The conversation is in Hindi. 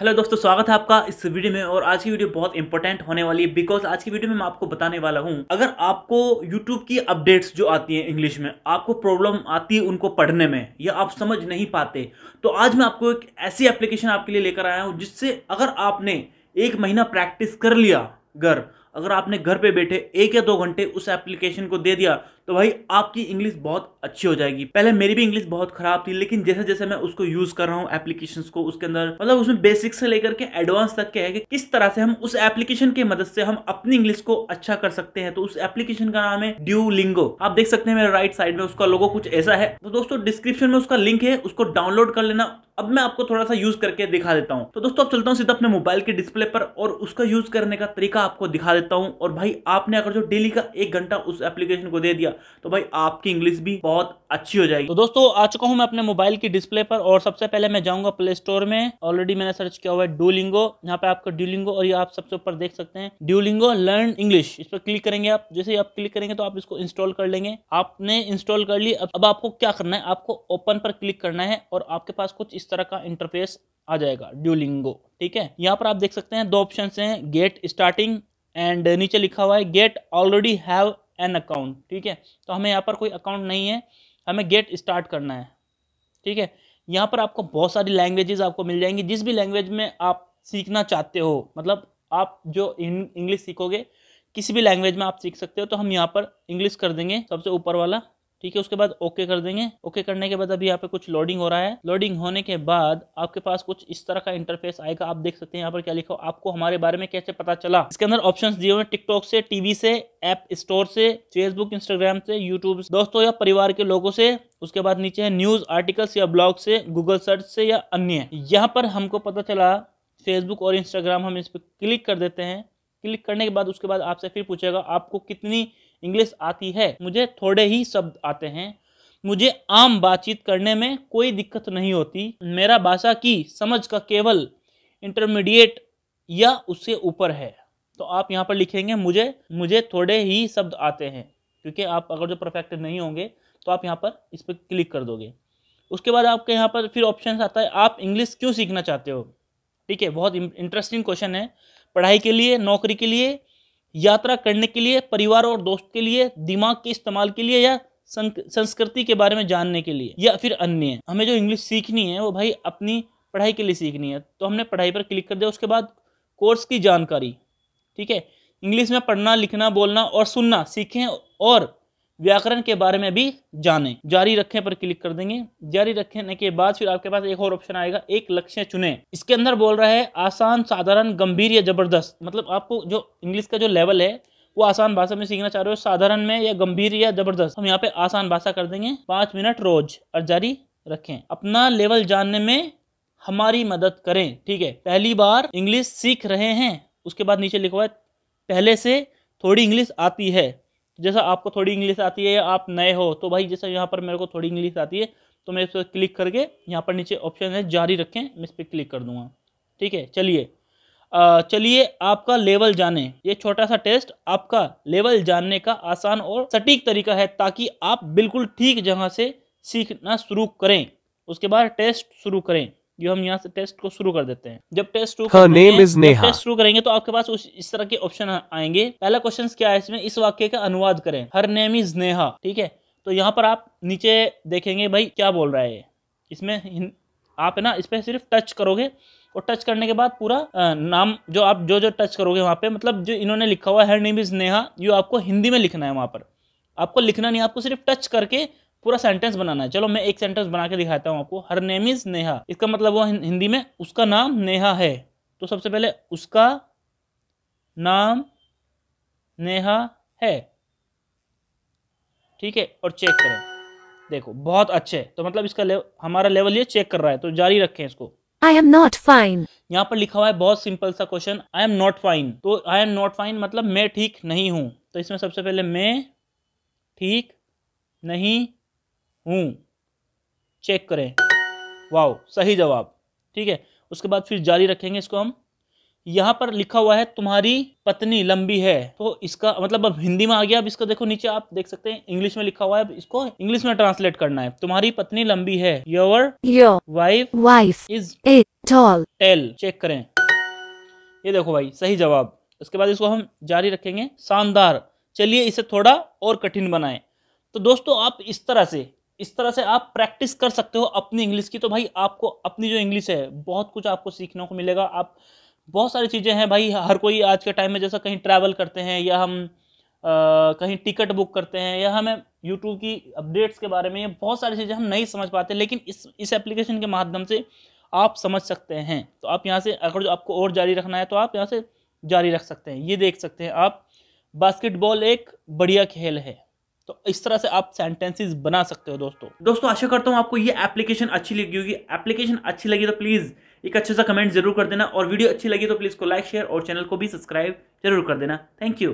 हेलो दोस्तों स्वागत है आपका इस वीडियो में और आज की वीडियो बहुत इंपॉर्टेंट होने वाली है बिकॉज आज की वीडियो में मैं आपको बताने वाला हूं अगर आपको यूट्यूब की अपडेट्स जो आती हैं इंग्लिश में आपको प्रॉब्लम आती है उनको पढ़ने में या आप समझ नहीं पाते तो आज मैं आपको एक ऐसी एप्लीकेशन आपके लिए लेकर आया हूँ जिससे अगर आपने एक महीना प्रैक्टिस कर लिया अगर अगर आपने घर पे बैठे एक या दो घंटे उस एप्लीकेशन को दे दिया तो भाई आपकी इंग्लिश बहुत अच्छी हो जाएगी पहले मेरी भी इंग्लिश बहुत खराब थी लेकिन जैसे जैसे मैं उसको यूज कर रहा हूँ एप्लीकेशन को उसके अंदर मतलब उसमें बेसिक से लेकर के एडवांस तक के है कि किस तरह से हम उस एप्लीकेशन की मदद से हम अपनी इंग्लिश को अच्छा कर सकते हैं तो उस एप्लीकेशन का नाम है ड्यू लिंगो आप देख सकते हैं मेरे राइट साइड में उसका लोगो कुछ ऐसा है तो दोस्तों डिस्क्रिप्शन में उसका लिंक है उसको डाउनलोड कर लेना अब मैं आपको थोड़ा सा यूज करके दिखा देता हूँ तो दोस्तों अब चलता हूँ सीधा अपने मोबाइल के डिस्प्ले पर और उसका यूज करने का तरीका आपको दिखा देता हूँ और भाई आपने अगर जो डेली का एक घंटा उस एप्लीकेशन को दे दिया तो भाई आपकी इंग्लिश भी बहुत अच्छी हो जाएगी तो दोस्तों आ चुका हूँ मैं अपने मोबाइल की डिस्प्ले पर और सबसे पहले मैं जाऊँगा प्ले स्टोर में ऑलरेडी मैंने सर्च किया हुआ है डूलिंगो यहाँ पे आपका ड्यूलिंगो और ये आप सबसे ऊपर देख सकते हैं ड्यूलिंगो लर्न इंग्लिश इस पर क्लिक करेंगे आप जैसे आप क्लिक करेंगे तो आप इसको इंस्टॉल कर लेंगे आपने इंस्टॉल कर ली अब आपको क्या करना है आपको ओपन पर क्लिक करना है और आपके पास कुछ इस तरह का इंटरफेस आ जाएगा ड्यूलिंगो ठीक है यहाँ पर आप देख सकते हैं दो ऑप्शन हैं गेट स्टार्टिंग एंड नीचे लिखा हुआ है get already have an account ठीक है तो हमें यहाँ पर कोई अकाउंट नहीं है हमें गेट स्टार्ट करना है ठीक है यहाँ पर आपको बहुत सारी लैंग्वेजेस आपको मिल जाएंगी जिस भी लैंग्वेज में आप सीखना चाहते हो मतलब आप जो इंग्लिश सीखोगे किसी भी लैंग्वेज में आप सीख सकते हो तो हम यहाँ पर इंग्लिश कर देंगे सबसे ऊपर वाला ठीक है उसके बाद ओके कर देंगे ओके करने के बाद अभी यहाँ पे कुछ लोडिंग हो रहा है लोडिंग होने के बाद आपके पास कुछ इस तरह का इंटरफेस आएगा आप देख सकते हैं यहाँ पर क्या लिखा आपको हमारे बारे में कैसे पता चला इसके अंदर ऑप्शन दिए हुए टिकटॉक से टीवी से ऐप स्टोर से फेसबुक इंस्टाग्राम से यूट्यूब दोस्तों या परिवार के लोगों से उसके बाद नीचे है न्यूज आर्टिकल्स या ब्लॉग से गूगल सर्च से या अन्य यहाँ पर हमको पता चला फेसबुक और इंस्टाग्राम हम इस पर क्लिक कर देते हैं क्लिक करने के बाद उसके बाद आपसे फिर पूछेगा आपको कितनी इंग्लिश आती है मुझे थोड़े ही शब्द आते हैं मुझे आम बातचीत करने में कोई दिक्कत नहीं होती मेरा भाषा की समझ का केवल इंटरमीडिएट या उससे ऊपर है तो आप यहाँ पर लिखेंगे मुझे मुझे थोड़े ही शब्द आते हैं क्योंकि आप अगर जो परफेक्ट नहीं होंगे तो आप यहाँ पर इस पर क्लिक कर दोगे उसके बाद आपके यहाँ पर फिर ऑप्शन आता है आप इंग्लिश क्यों सीखना चाहते हो ठीक है बहुत इंटरेस्टिंग क्वेश्चन है पढ़ाई के लिए नौकरी के लिए यात्रा करने के लिए परिवार और दोस्त के लिए दिमाग के इस्तेमाल के लिए या संस्कृति के बारे में जानने के लिए या फिर अन्य हमें जो इंग्लिश सीखनी है वो भाई अपनी पढ़ाई के लिए सीखनी है तो हमने पढ़ाई पर क्लिक कर दिया उसके बाद कोर्स की जानकारी ठीक है इंग्लिश में पढ़ना लिखना बोलना और सुनना सीखें और व्याकरण के बारे में भी जानें जारी रखें पर क्लिक कर देंगे जारी रखने के बाद फिर आपके पास एक और ऑप्शन आएगा एक लक्ष्य चुने इसके अंदर बोल रहा है आसान साधारण गंभीर या जबरदस्त मतलब आपको जो इंग्लिश का जो लेवल है वो आसान भाषा में सीखना चाह रहे हो साधारण में या गंभीर या जबरदस्त हम यहाँ पे आसान भाषा कर देंगे पांच मिनट रोज और जारी रखें अपना लेवल जानने में हमारी मदद करें ठीक है पहली बार इंग्लिश सीख रहे हैं उसके बाद नीचे लिखवा पहले से थोड़ी इंग्लिश आती है जैसा आपको थोड़ी इंग्लिश आती है आप नए हो तो भाई जैसा यहाँ पर मेरे को थोड़ी इंग्लिश आती है तो मैं इस पर क्लिक करके यहाँ पर नीचे ऑप्शन है जारी रखें मैं इस पर क्लिक कर दूँगा ठीक है चलिए चलिए आपका लेवल जाने ये छोटा सा टेस्ट आपका लेवल जानने का आसान और सटीक तरीका है ताकि आप बिल्कुल ठीक जगह से सीखना शुरू करें उसके बाद टेस्ट शुरू करें जो हम यहाँ से टेस्ट को शुरू कर देते हैं जब टेस्ट टेस्ट शुरू करेंगे तो आपके पास उस इस तरह के ऑप्शन आएंगे पहला क्वेश्चन क्या है इसमें इस वाक्य का अनुवाद करें हर नेम इज नेहा ठीक है तो यहाँ पर आप नीचे देखेंगे भाई क्या बोल रहा है इसमें आप है ना इस पर सिर्फ टच करोगे और टच करने के बाद पूरा नाम जो आप जो जो टच करोगे वहाँ पे मतलब जो इन्होंने लिखा हुआ है हर नेम इज़ नेहा ये आपको हिंदी में लिखना है वहाँ पर आपको लिखना नहीं आपको सिर्फ टच करके पूरा सेंटेंस बनाना है चलो मैं एक सेंटेंस बना के दिखाता हूँ आपको हर नेम इज़ नेहा इसका मतलब वो हिंदी में उसका नाम नेहा है तो सबसे पहले उसका नाम नेहा है ठीक है और चेक करें देखो बहुत अच्छे तो मतलब इसका लेव, हमारा लेवल ये चेक कर रहा है तो जारी रखें इसको आई एम नॉट फाइन यहाँ पर लिखा हुआ है बहुत सिंपल सा question I am not fine तो आई एम नॉट फाइन मतलब मैं ठीक नहीं हूं तो इसमें सबसे पहले मैं ठीक नहीं हूँ चेक करें वाओ सही जवाब ठीक है उसके बाद फिर जारी रखेंगे इसको हम यहाँ पर लिखा हुआ है तुम्हारी पत्नी लंबी है तो इसका मतलब अब हिंदी में आ गया अब इसका देखो नीचे आप देख सकते हैं इंग्लिश में लिखा हुआ है अब इसको इंग्लिश में ट्रांसलेट करना है तुम्हारी पत्नी लंबी है your your wife wife is a tall tale check करें ये देखो भाई सही जवाब उसके बाद इसको हम जारी रखेंगे शानदार चलिए इसे थोड़ा और कठिन बनाए तो दोस्तों आप इस तरह से इस तरह से आप प्रैक्टिस कर सकते हो अपनी इंग्लिश की तो भाई आपको अपनी जो इंग्लिश है बहुत कुछ आपको सीखने को मिलेगा आप बहुत सारी चीज़ें हैं भाई हर कोई आज के टाइम में जैसा कहीं ट्रैवल करते हैं या हम आ, कहीं टिकट बुक करते हैं या हमें यूट्यूब की अपडेट्स के बारे में बहुत सारी चीज़ें हम नहीं समझ पाते लेकिन इस इस एप्लीकेशन के माध्यम से आप समझ सकते हैं तो आप यहाँ से अगर जो आपको और जारी रखना है तो आप यहाँ से जारी रख सकते हैं ये देख सकते हैं आप बास्केटबॉल एक बढ़िया खेल है तो इस तरह से आप सेंटेंसेस बना सकते हो दोस्तों दोस्तों आशा करता हूँ आपको ये एप्लीकेशन अच्छी लगी होगी एप्लीकेशन अच्छी लगी तो प्लीज़ एक अच्छे सा कमेंट जरूर कर देना और वीडियो अच्छी लगी तो प्लीज़ को लाइक शेयर और चैनल को भी सब्सक्राइब जरूर कर देना थैंक यू